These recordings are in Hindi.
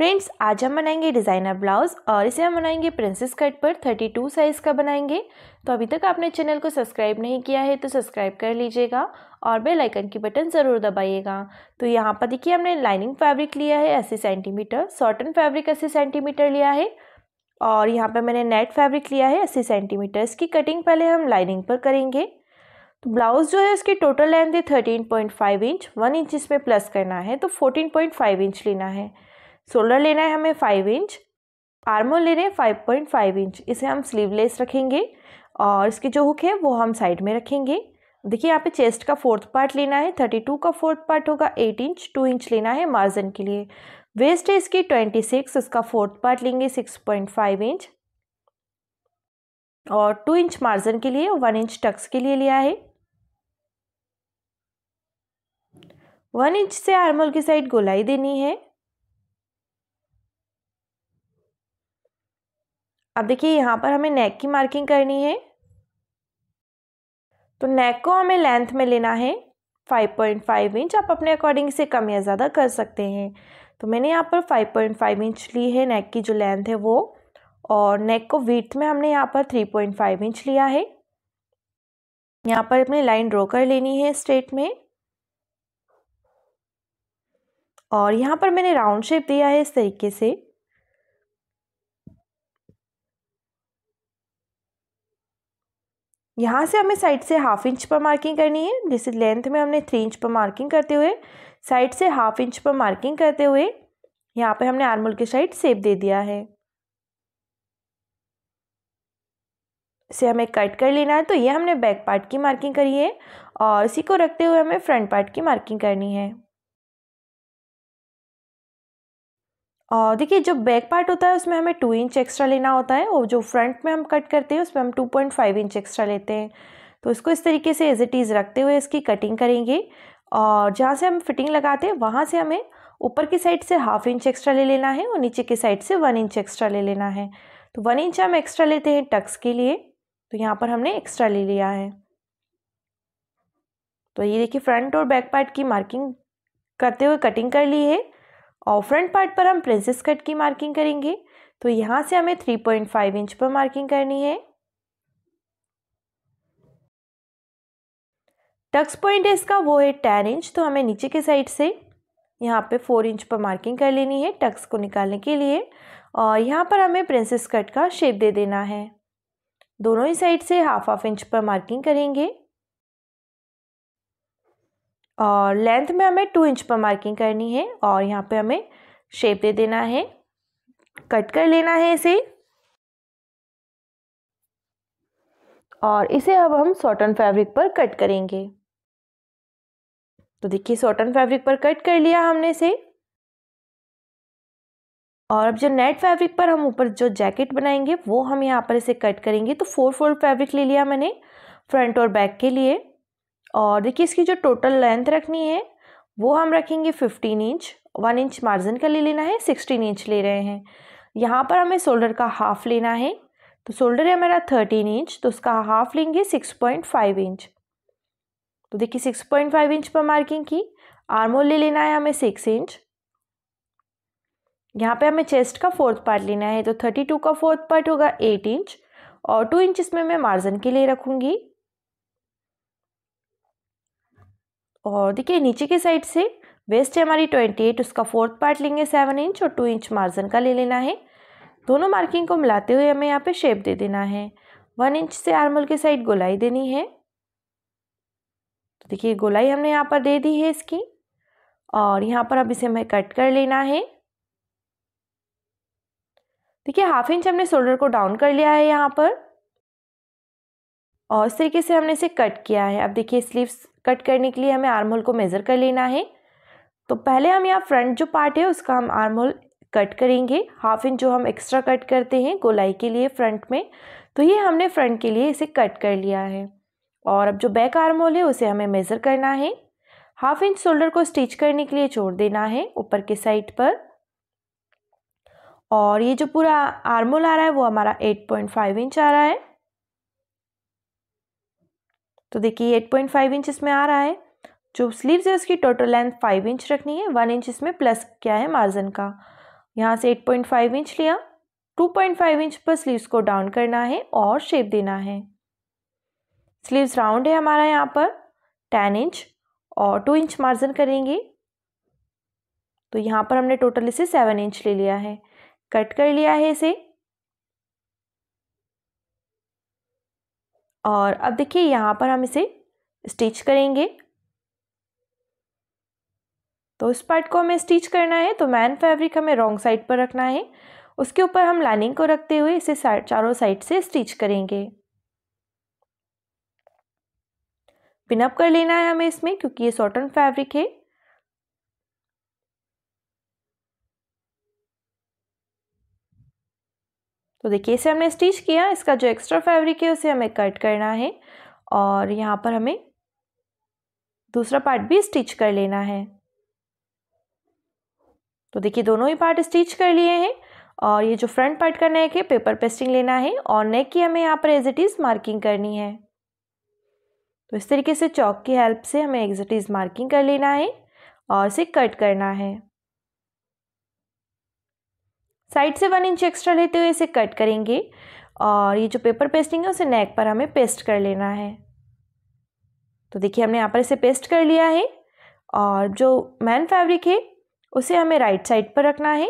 फ्रेंड्स आज हम बनाएंगे डिज़ाइनर ब्लाउज और इसे हम बनाएंगे प्रिंसेस कट पर 32 साइज़ का बनाएंगे तो अभी तक आपने चैनल को सब्सक्राइब नहीं किया है तो सब्सक्राइब कर लीजिएगा और बेल आइकन की बटन ज़रूर दबाइएगा तो यहाँ पर देखिए हमने लाइनिंग फैब्रिक लिया है अस्सी सेंटीमीटर सॉटन फैब्रिक अस्सी सेंटीमीटर लिया है और यहाँ पर मैंने नेट फैब्रिक लिया है अस्सी सेंटीमीटर इसकी कटिंग पहले हम लाइनिंग पर करेंगे तो ब्लाउज़ जो है उसकी टोटल लेंथ है thirteen point five inch one inch इसमें प्लस करना है तो फोर्टीन पॉइंट फाइव इंच लेना है शोल्डर लेना है हमें फाइव इंच आर्मोल ले रहे हैं फाइव पॉइंट फाइव इंच इसे हम स्लीवलेस रखेंगे और इसकी जो हुक है वो हम साइड में रखेंगे देखिए यहाँ पे चेस्ट का फोर्थ पार्ट लेना है थर्टी टू का फोर्थ पार्ट होगा एट इंच टू इंच लेना है मार्जिन के लिए वेस्ट है इसकी ट्वेंटी सिक्स इसका फोर्थ पार्ट लेंगे सिक्स पॉइंट फाइव इंच और टू इंच मार्जिन के लिए वन इंच टक्स के लिए लिया है वन इंच से आर्मोल की साइड गोलाई देनी है अब देखिए यहाँ पर हमें नेक की मार्किंग करनी है तो नेक को हमें लेंथ में लेना है 5.5 इंच आप अपने अकॉर्डिंग से कम या ज़्यादा कर सकते हैं तो मैंने यहाँ पर 5.5 इंच ली है नेक की जो लेंथ है वो और नेक को वीथ में हमने यहाँ पर 3.5 इंच लिया है यहाँ पर अपनी लाइन ड्रॉ कर लेनी है स्ट्रेट में और यहाँ पर मैंने राउंड शेप दिया है इस तरीके से यहाँ से हमें साइड से हाफ इंच पर मार्किंग करनी है जैसे लेंथ में हमने थ्री इंच पर मार्किंग करते हुए साइड से हाफ इंच पर मार्किंग करते हुए यहाँ पे हमने आर्मोल के साइड सेप दे दिया है इसे हमें कट कर लेना है तो ये हमने बैक पार्ट की मार्किंग करी है और इसी को रखते हुए हमें फ्रंट पार्ट की मार्किंग करनी है और देखिए जो बैक पार्ट होता है उसमें हमें टू इंच एक्स्ट्रा लेना होता है और जो फ्रंट में हम कट करते हैं उसमें हम two point five inch extra लेते हैं तो इसको इस तरीके से एज इट इज़ रखते हुए इसकी कटिंग करेंगे और जहाँ से हम फिटिंग लगाते हैं वहाँ से हमें ऊपर की साइड से हाफ इंच एक्स्ट्रा ले लेना है और नीचे की साइड से वन इंच एक्स्ट्रा ले लेना है तो वन इंच हम एक्स्ट्रा लेते हैं टक्स के लिए तो यहाँ पर हमने एक्स्ट्रा ले लिया है तो ये देखिए फ्रंट और बैक पार्ट की मार्किंग करते हुए कटिंग कर ली है और फ्रंट पार्ट पर हम प्रिंसेस कट की मार्किंग करेंगे तो यहाँ से हमें 3.5 इंच पर मार्किंग करनी है टक्स पॉइंट है इसका वो है 10 इंच तो हमें नीचे के साइड से यहाँ पे 4 इंच पर मार्किंग कर लेनी है टक्स को निकालने के लिए और यहाँ पर हमें प्रिंसेस कट का शेप दे देना है दोनों ही साइड से हाफ हाफ इंच पर मार्किंग करेंगे और लेंथ में हमें टू इंच पर मार्किंग करनी है और यहाँ पे हमें शेप दे देना है कट कर लेना है इसे और इसे अब हम सॉटन फैब्रिक पर कट करेंगे तो देखिए सॉटन फैब्रिक पर कट कर लिया हमने इसे और अब जो नेट फैब्रिक पर हम ऊपर जो जैकेट बनाएंगे वो हम यहाँ पर इसे कट करेंगे तो फोर फोल्ड फैब्रिक ले लिया मैंने फ्रंट और बैक के लिए और देखिए इसकी जो टोटल लेंथ रखनी है वो हम रखेंगे fifteen inch one inch margin का ले लेना है सिक्सटीन इंच ले रहे हैं यहाँ पर हमें शोल्डर का हाफ लेना है तो शोल्डर है हमारा थर्टीन इंच तो उसका हाफ लेंगे सिक्स पॉइंट फाइव इंच तो देखिए सिक्स पॉइंट फाइव इंच पर मार्किंग की आर्मोल ले लेना है हमें सिक्स इंच यहाँ पे हमें चेस्ट का फोर्थ पार्ट लेना है तो थर्टी टू का फोर्थ पार्ट होगा एट इंच और टू इंच इसमें मैं मार्जिन के लिए रखूँगी और देखिए नीचे के साइड से वेस्ट है हमारी ट्वेंटी एट उसका फोर्थ पार्ट लेंगे सेवन इंच और टू इंच मार्जिन का ले लेना है दोनों मार्किंग को मिलाते हुए हमें यहाँ पे शेप दे देना है वन इंच से आर्मोल के साइड गोलाई देनी है तो देखिए गोलाई हमने यहाँ पर दे दी है इसकी और यहाँ पर अब इसे हमें कट कर लेना है देखिए हाफ इंच हमने शोल्डर को डाउन कर लिया है यहाँ पर और इस तरीके से हमने इसे कट किया है अब देखिए स्लीव्स कट करने के लिए हमें आर्म होल को मेज़र कर लेना है तो पहले हम यहाँ फ्रंट जो पार्ट है उसका हम आर्म होल कट करेंगे हाफ इंच जो हम एक्स्ट्रा कट करते हैं गोलाई के लिए फ्रंट में तो ये हमने फ्रंट के लिए इसे कट कर लिया है और अब जो बैक आर्म होल है उसे हमें मेज़र करना है हाफ इंच शोल्डर को स्टिच करने के लिए छोड़ देना है ऊपर के साइड पर और ये जो पूरा आर्मोल आ रहा है वो हमारा 8.5 इंच आ रहा है तो देखिए 8.5 इंच इसमें आ रहा है जो स्लीव्स है उसकी टोटल लेंथ 5 इंच रखनी है 1 इंच इसमें प्लस क्या है मार्जिन का यहाँ से 8.5 इंच लिया 2.5 इंच पर स्लीव्स को डाउन करना है और शेप देना है स्लीव्स राउंड है हमारा यहाँ पर 10 इंच और 2 इंच मार्जिन करेंगे तो यहाँ पर हमने टोटल इसे सेवन इंच ले लिया है कट कर लिया है इसे और अब देखिए यहाँ पर हम इसे स्टिच करेंगे तो इस पार्ट को हमें स्टिच करना है तो मैन फैब्रिक हमें रॉन्ग साइड पर रखना है उसके ऊपर हम लाइनिंग को रखते हुए इसे चारों साइड से स्टिच करेंगे पिनअप कर लेना है हमें इसमें क्योंकि ये सॉटन फैब्रिक है तो देखिए इसे हमने स्टिच किया इसका जो एक्स्ट्रा फैब्रिक है उसे हमें कट करना है और यहाँ पर हमें दूसरा पार्ट भी स्टिच कर लेना है तो देखिए दोनों ही पार्ट स्टिच कर लिए हैं और ये जो फ्रंट पार्ट का नेक है पेपर पेस्टिंग लेना है और नेक की हमें यहाँ पर एज इट इज़ मार्किंग करनी है तो इस तरीके से चौक की हेल्प से हमें एज इज़ मार्किंग कर लेना है और इसे कट करना है साइड से वन इंच एक्स्ट्रा लेते हुए इसे कट करेंगे और ये जो पेपर पेस्टिंग है उसे नेक पर हमें पेस्ट कर लेना है तो देखिए हमने यहाँ पर इसे पेस्ट कर लिया है और जो मैन फैब्रिक है उसे हमें राइट साइड पर रखना है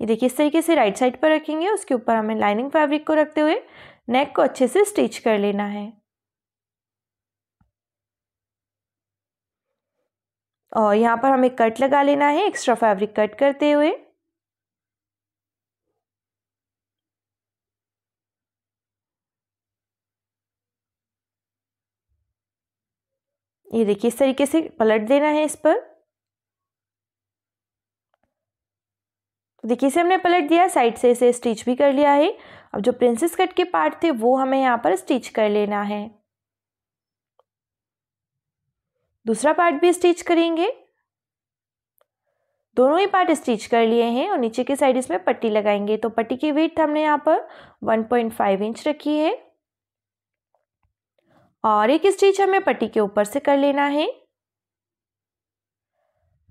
ये देखिए इस तरीके से राइट साइड पर रखेंगे उसके ऊपर हमें लाइनिंग फैब्रिक को रखते हुए नेक को अच्छे से स्टिच कर लेना है और यहाँ पर हमें कट लगा लेना है एक्स्ट्रा फैब्रिक कट करते हुए ये देखिए इस तरीके से पलट देना है इस पर तो देखिए इसे हमने पलट दिया साइड से इसे स्टिच भी कर लिया है अब जो प्रिंसेस कट के पार्ट थे वो हमें यहाँ पर स्टिच कर लेना है दूसरा पार्ट भी स्टिच करेंगे दोनों ही पार्ट स्टिच कर लिए हैं और नीचे की साइड इसमें पट्टी लगाएंगे तो पट्टी की विथ हमने यहाँ पर 1.5 इंच रखी है और एक स्टिच हमें पट्टी के ऊपर से कर लेना है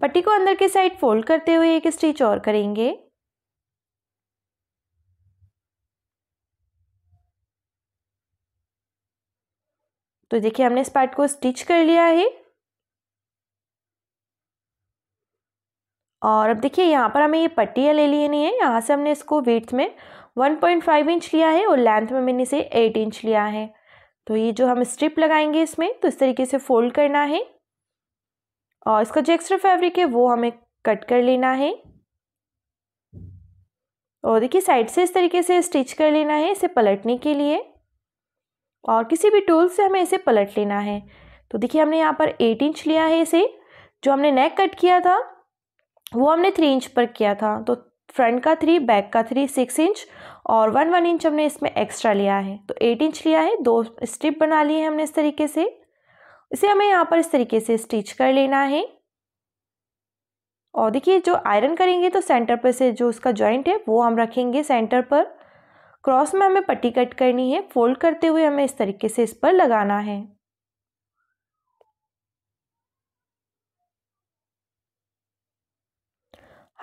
पट्टी को अंदर की साइड फोल्ड करते हुए एक स्टिच और करेंगे तो देखिए हमने इस पार्ट को स्टिच कर लिया है और अब देखिए यहाँ पर हमें ये पट्टियाँ ले ली नहीं है यहाँ से हमने इसको वेथ में 1.5 इंच लिया है और लेंथ में मैंने इसे 8 इंच लिया है तो ये जो हम स्ट्रिप लगाएंगे इसमें तो इस तरीके से फोल्ड करना है और इसका जो एक्स्ट्रा फैब्रिक है वो हमें कट कर लेना है और देखिए साइड से इस तरीके से स्टिच कर लेना है इसे पलटने के लिए और किसी भी टूल से हमें इसे पलट लेना है तो देखिए हमने यहाँ पर एट इंच लिया है इसे जो हमने नेक कट किया था वो हमने थ्री इंच पर किया था तो फ्रंट का थ्री बैक का थ्री सिक्स इंच और वन वन इंच हमने इसमें एक्स्ट्रा लिया है तो एट इंच लिया है दो स्ट्रिप बना लिए हैं हमने इस तरीके से इसे हमें यहाँ पर इस तरीके से स्टिच कर लेना है और देखिए जो आयरन करेंगे तो सेंटर पर से जो उसका जॉइंट है वो हम रखेंगे सेंटर पर क्रॉस में हमें पट्टी कट करनी है फोल्ड करते हुए हमें इस तरीके से इस पर लगाना है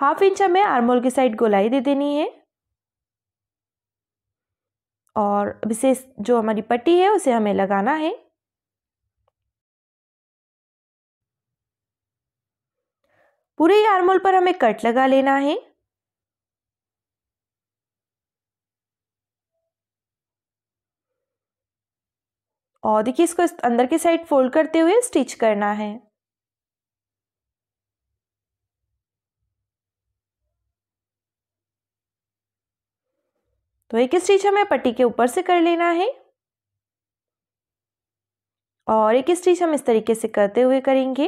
हाफ इंच हमें आर्मोल की साइड गोलाई दे देनी है और विशेष जो हमारी पट्टी है उसे हमें लगाना है पूरे आर्मोल पर हमें कट लगा लेना है और देखिए इसको अंदर की साइड फोल्ड करते हुए स्टिच करना है तो एक स्टिच हमें पट्टी के ऊपर से कर लेना है और एक स्टिच हम इस तरीके से करते हुए करेंगे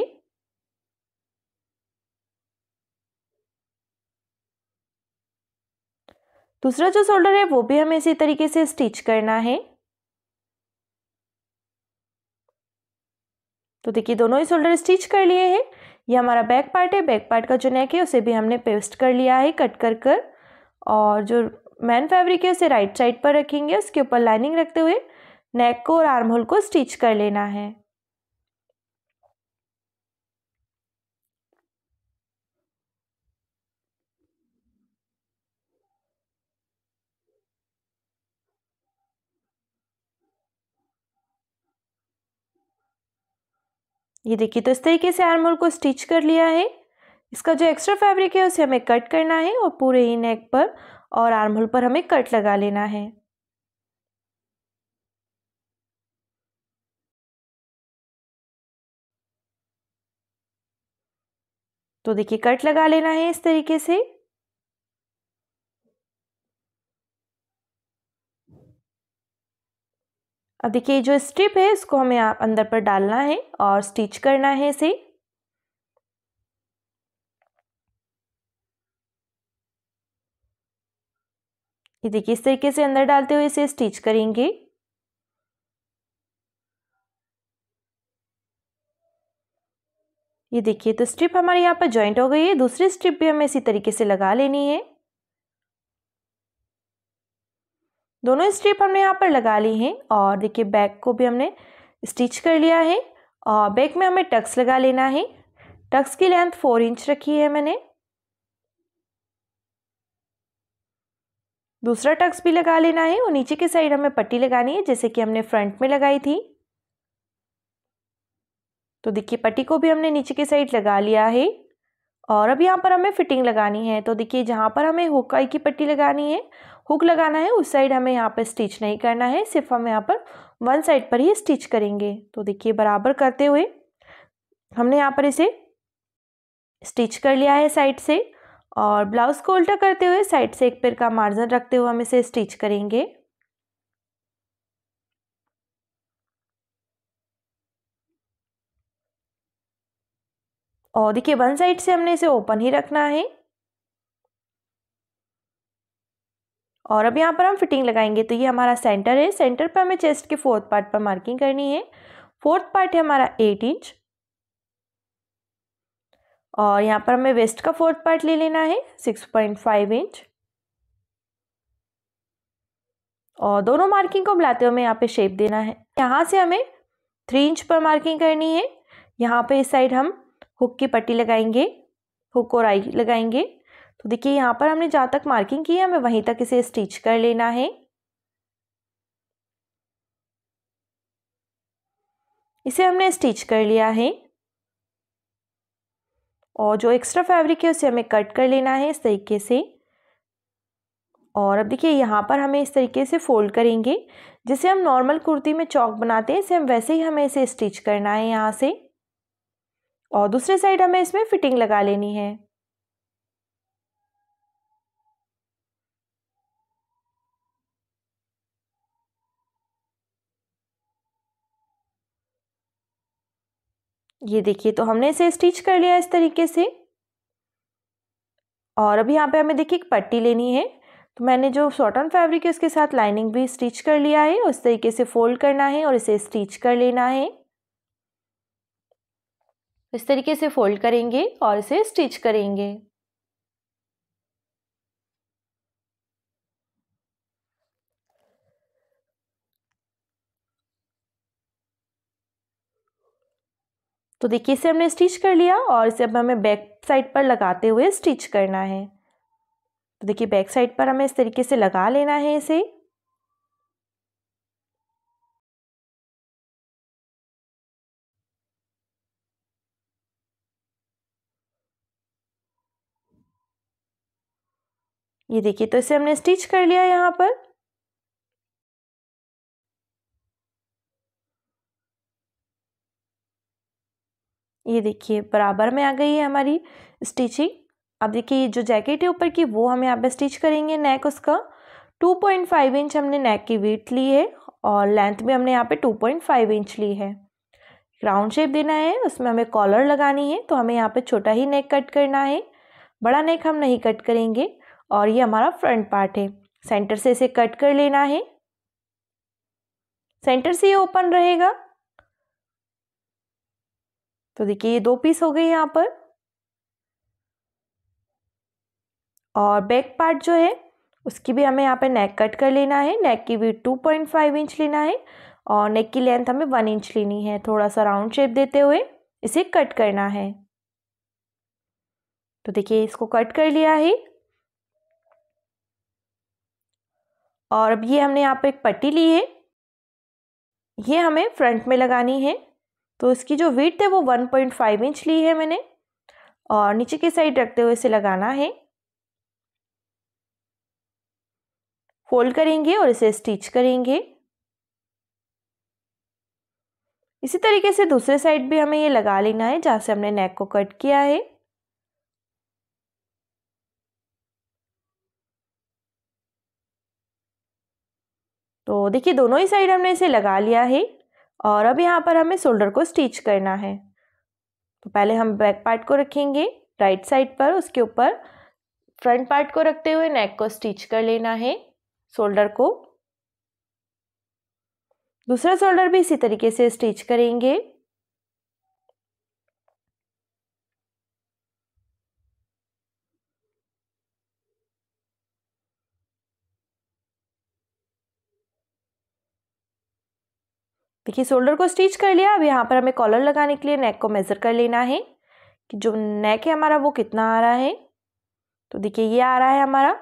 दूसरा जो शोल्डर है वो भी हमें इसी तरीके से स्टिच करना है तो देखिए दोनों ही शोल्डर स्टिच कर लिए हैं ये हमारा बैक पार्ट है बैक पार्ट का जो नेक है उसे भी हमने पेस्ट कर लिया है कट कर कर और जो मैन फैब्रिक है उसे राइट साइड पर रखेंगे उसके ऊपर लाइनिंग रखते हुए नेक को और आर्म होल को स्टिच कर लेना है ये देखिए तो इस तरीके से आर्म होल को स्टिच कर लिया है इसका जो एक्स्ट्रा फैब्रिक है उसे हमें कट करना है और पूरे ही नेक पर और आर्म होल पर हमें कट लगा लेना है तो देखिए कट लगा लेना है इस तरीके से अब देखिए जो स्ट्रिप है इसको हमें आप अंदर पर डालना है और स्टिच करना है इसे ये देखिए इस तरीके से अंदर डालते हुए इसे स्टिच करेंगे ये देखिए तो स्ट्रिप हमारे यहाँ पर ज्वाइंट हो गई है दूसरी स्ट्रिप भी हमें इसी तरीके से लगा लेनी है दोनों स्ट्रिप हमने यहाँ पर लगा ली हैं और देखिए बैक को भी हमने स्टिच कर लिया है और बैक में हमें टक्स लगा लेना है टक्स की लेंथ फोर इंच रखी है मैंने दूसरा टक्स भी लगा लेना है और नीचे की साइड हमें पट्टी लगानी है जैसे कि हमने फ्रंट में लगाई थी तो देखिए पट्टी को भी हमने नीचे की साइड लगा लिया है और अब यहाँ पर हमें फिटिंग लगानी है तो देखिए जहाँ पर हमें हुकाई की पट्टी लगानी है हुक लगाना है उस साइड हमें यहाँ पर स्टिच नहीं करना है सिर्फ हम यहाँ पर वन साइड पर ही स्टिच करेंगे तो देखिए बराबर करते हुए हमने यहाँ पर इसे स्टिच कर लिया है साइड से और ब्लाउज़ को उल्टा करते हुए साइड से एक पैर का मार्जिन रखते हुए हम इसे स्टिच करेंगे और देखिए वन साइड से हमने इसे ओपन ही रखना है और अब यहाँ पर हम फिटिंग लगाएंगे तो ये हमारा सेंटर है सेंटर पर हमें चेस्ट के फोर्थ पार्ट पर मार्किंग करनी है फोर्थ पार्ट है हमारा एट इंच और यहाँ पर हमें वेस्ट का फोर्थ पार्ट ले लेना है सिक्स पॉइंट फाइव इंच और दोनों मार्किंग को मिलाते हुए हमें यहाँ पे शेप देना है यहाँ से हमें थ्री इंच पर मार्किंग करनी है यहाँ पे इस साइड हम हुक की पट्टी लगाएंगे हुक और आई लगाएंगे तो देखिए यहाँ पर हमने जहाँ तक मार्किंग की है हमें वहीं तक इसे स्टिच कर लेना है इसे हमने स्टिच कर लिया है और जो एक्स्ट्रा फैब्रिक है उसे हमें कट कर लेना है इस तरीके से और अब देखिए यहाँ पर हमें इस तरीके से फ़ोल्ड करेंगे जिसे हम नॉर्मल कुर्ती में चौक बनाते हैं इसे हम वैसे ही हमें इसे स्टिच करना है यहाँ से और दूसरे साइड हमें इसमें फ़िटिंग लगा लेनी है ये देखिए तो हमने इसे स्टिच कर लिया इस तरीके से और अभी यहाँ पे हमें देखिए एक पट्टी लेनी है तो मैंने जो शॉर्टन फैब्रिक है उसके साथ लाइनिंग भी स्टिच कर लिया है उस तरीके से फोल्ड करना है और इसे स्टिच कर लेना है इस तरीके से फोल्ड करेंगे और इसे स्टिच करेंगे तो देखिए इसे हमने स्टिच कर लिया और इसे अब हमें बैक साइड पर लगाते हुए स्टिच करना है तो देखिए बैक साइड पर हमें इस तरीके से लगा लेना है इसे ये देखिए तो इसे हमने स्टिच कर लिया यहाँ पर ये देखिए बराबर में आ गई है हमारी स्टिचिंग अब देखिए जो जैकेट है ऊपर की वो हम यहाँ पे स्टिच करेंगे नेक उसका 2.5 इंच हमने नेक की वेट ली है और लेंथ भी हमने यहाँ पे 2.5 इंच ली है राउंड शेप देना है उसमें हमें कॉलर लगानी है तो हमें यहाँ पे छोटा ही नेक कट करना है बड़ा नेक हम नहीं कट करेंगे और ये हमारा फ्रंट पार्ट है सेंटर से इसे कट कर लेना है सेंटर से ये ओपन रहेगा तो देखिए ये दो पीस हो गए यहाँ पर और बैक पार्ट जो है उसकी भी हमें यहाँ पे नेक कट कर लेना है नेक की भी टू पॉइंट फाइव इंच लेना है और नेक की लेंथ हमें वन इंच लेनी है थोड़ा सा राउंड शेप देते हुए इसे कट करना है तो देखिए इसको कट कर लिया है और अब ये हमने यहाँ पे एक पट्टी ली है ये हमें फ्रंट में लगानी है तो इसकी जो वीट है वो 1.5 इंच ली है मैंने और नीचे की साइड रखते हुए इसे लगाना है फोल्ड करेंगे और इसे स्टिच करेंगे इसी तरीके से दूसरे साइड भी हमें ये लगा लेना है जहाँ से हमने नेक को कट किया है तो देखिए दोनों ही साइड हमने इसे लगा लिया है और अब यहाँ पर हमें शोल्डर को स्टिच करना है तो पहले हम बैक पार्ट को रखेंगे राइट साइड पर उसके ऊपर फ्रंट पार्ट को रखते हुए नेक को स्टिच कर लेना है शोल्डर को दूसरा शोल्डर भी इसी तरीके से स्टिच करेंगे देखिए शोल्डर को स्टिच कर लिया अब यहाँ पर हमें कॉलर लगाने के लिए नेक को मेज़र कर लेना है कि जो नेक है हमारा वो कितना आ रहा है तो देखिए ये आ रहा है हमारा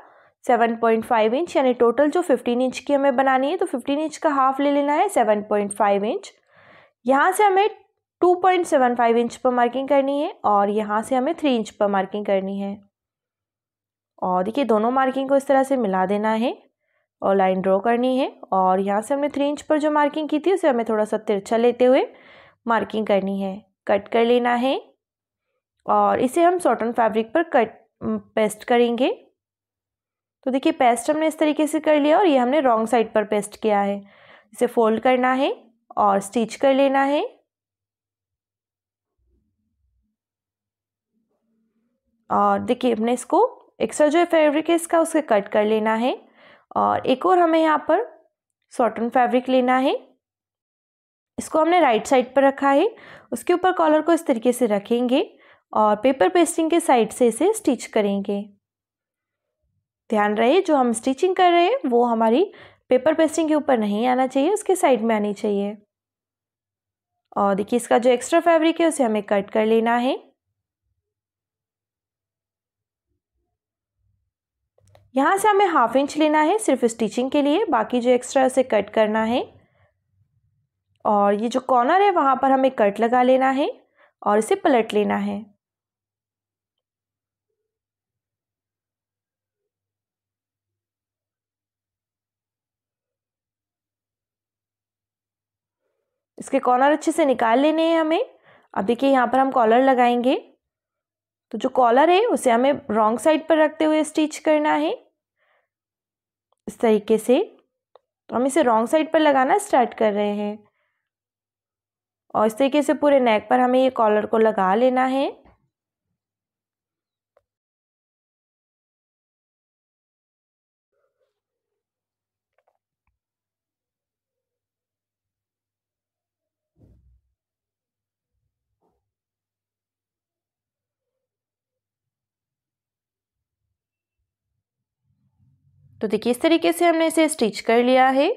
सेवन पॉइंट फाइव इंच यानी टोटल जो फिफ्टीन इंच की हमें बनानी है तो फिफ्टीन इंच का हाफ ले लेना है सेवन पॉइंट फाइव इंच यहाँ से हमें two point seven five inch पर मार्किंग करनी है और यहाँ से हमें थ्री इंच पर मार्किंग करनी है और देखिए दोनों मार्किंग को इस तरह से मिला देना है और लाइन ड्रॉ करनी है और यहाँ से हमने थ्री इंच पर जो मार्किंग की थी उसे हमें थोड़ा सा तिरछा लेते हुए मार्किंग करनी है कट कर लेना है और इसे हम सॉटन फैब्रिक पर कट पेस्ट करेंगे तो देखिए पेस्ट हमने इस तरीके से कर लिया और ये हमने रॉन्ग साइड पर पेस्ट किया है इसे फोल्ड करना है और स्टिच कर लेना है और देखिए हमने इसको एक्स्ट्रा जो फैब्रिक है इसका उसे कट कर लेना है और एक और हमें यहाँ पर सॉटन फैब्रिक लेना है इसको हमने राइट साइड पर रखा है उसके ऊपर कॉलर को इस तरीके से रखेंगे और पेपर पेस्टिंग के साइड से इसे स्टिच करेंगे ध्यान रहे जो हम स्टिचिंग कर रहे हैं वो हमारी पेपर पेस्टिंग के ऊपर नहीं आना चाहिए उसके साइड में आनी चाहिए और देखिए इसका जो एक्स्ट्रा फैब्रिक है उसे हमें कट कर लेना है यहाँ से हमें हाफ इंच लेना है सिर्फ स्टिचिंग के लिए बाकी जो एक्स्ट्रा उसे कट करना है और ये जो कॉर्नर है वहाँ पर हमें कट लगा लेना है और इसे पलट लेना है इसके कॉर्नर अच्छे से निकाल लेने हैं हमें अब देखिए यहाँ पर हम कॉलर लगाएंगे तो जो कॉलर है उसे हमें रॉन्ग साइड पर रखते हुए स्टिच करना है इस तरीके से तो हम इसे रॉन्ग साइड पर लगाना स्टार्ट कर रहे हैं और इस तरीके से पूरे नेक पर हमें ये कॉलर को लगा लेना है तो देखिए इस तरीके से हमने इसे स्टिच कर लिया है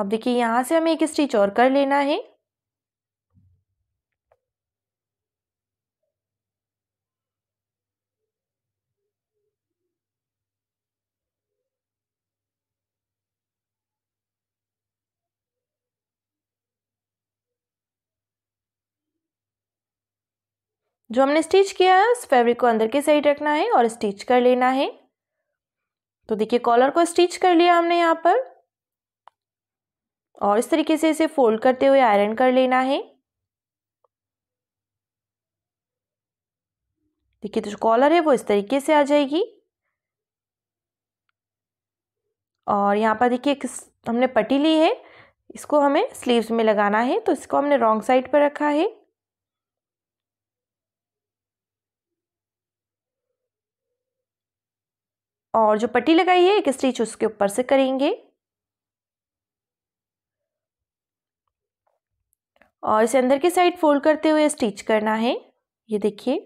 अब देखिए यहाँ से हमें एक स्टिच और कर लेना है जो हमने स्टिच किया है उस फैब्रिक को अंदर की साइड रखना है और स्टिच कर लेना है तो देखिए कॉलर को स्टिच कर लिया हमने यहाँ पर और इस तरीके से इसे फोल्ड करते हुए आयरन कर लेना है देखिए तो जो कॉलर है वो इस तरीके से आ जाएगी और यहाँ पर देखिए हमने पट्टी ली है इसको हमें स्लीव्स में लगाना है तो इसको हमने रॉन्ग साइड पर रखा है और जो पट्टी लगाई है एक स्टिच उसके ऊपर से करेंगे और इसे अंदर की साइड फोल्ड करते हुए स्टिच करना है ये देखिए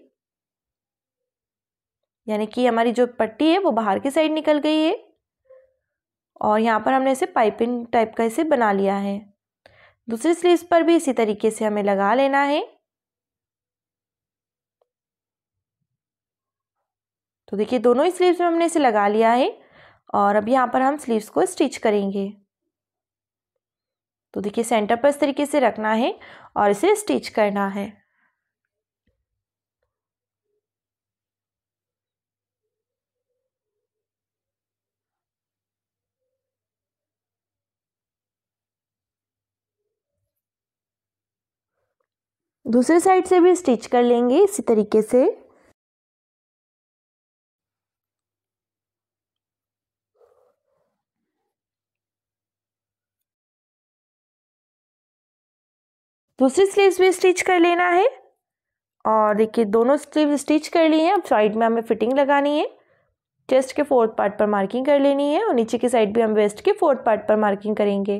यानी कि हमारी जो पट्टी है वो बाहर की साइड निकल गई है और यहाँ पर हमने इसे पाइपिंग टाइप का इसे बना लिया है दूसरी स्लीव पर भी इसी तरीके से हमें लगा लेना है तो देखिए दोनों ही स्लीव्स में हमने इसे लगा लिया है और अब यहाँ पर हम स्लीव्स को स्टिच करेंगे तो देखिए सेंटर पर इस तरीके से रखना है और इसे स्टिच करना है दूसरे साइड से भी स्टिच कर लेंगे इसी तरीके से दूसरी स्लीव्स भी स्टिच कर लेना है और देखिए दोनों स्लीव स्टिच कर ली हैं अब साइड में हमें फिटिंग लगानी है चेस्ट के फोर्थ पार्ट पर मार्किंग कर लेनी है और नीचे की साइड भी हम वेस्ट के फोर्थ पार्ट पर मार्किंग करेंगे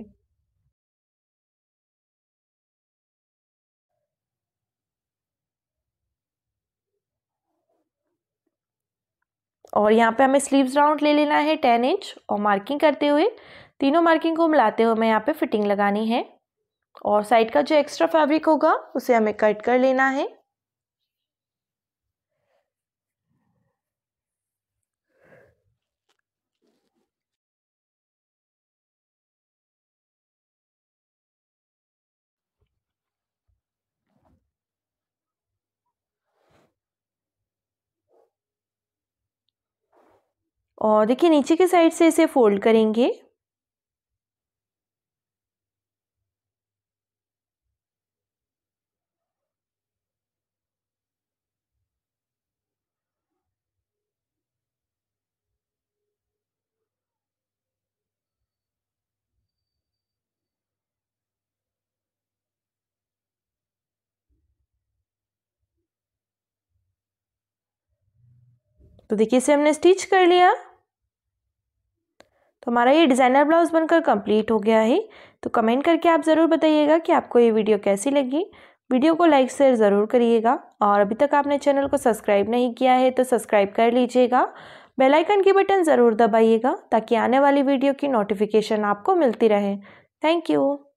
और यहाँ पे हमें स्लीव्स राउंड ले लेना है टेन इंच और मार्किंग करते हुए तीनों मार्किंग को मिलाते हुए हमें यहाँ पे फिटिंग लगानी है और साइड का जो एक्स्ट्रा फैब्रिक होगा उसे हमें कट कर लेना है और देखिए नीचे के साइड से इसे फोल्ड करेंगे तो देखिए इसे हमने स्टिच कर लिया तो हमारा ये डिज़ाइनर ब्लाउज़ बनकर कंप्लीट हो गया है तो कमेंट करके आप ज़रूर बताइएगा कि आपको ये वीडियो कैसी लगी वीडियो को लाइक शेयर ज़रूर करिएगा और अभी तक आपने चैनल को सब्सक्राइब नहीं किया है तो सब्सक्राइब कर लीजिएगा बेल आइकन की बटन ज़रूर दबाइएगा ताकि आने वाली वीडियो की नोटिफिकेशन आपको मिलती रहे थैंक यू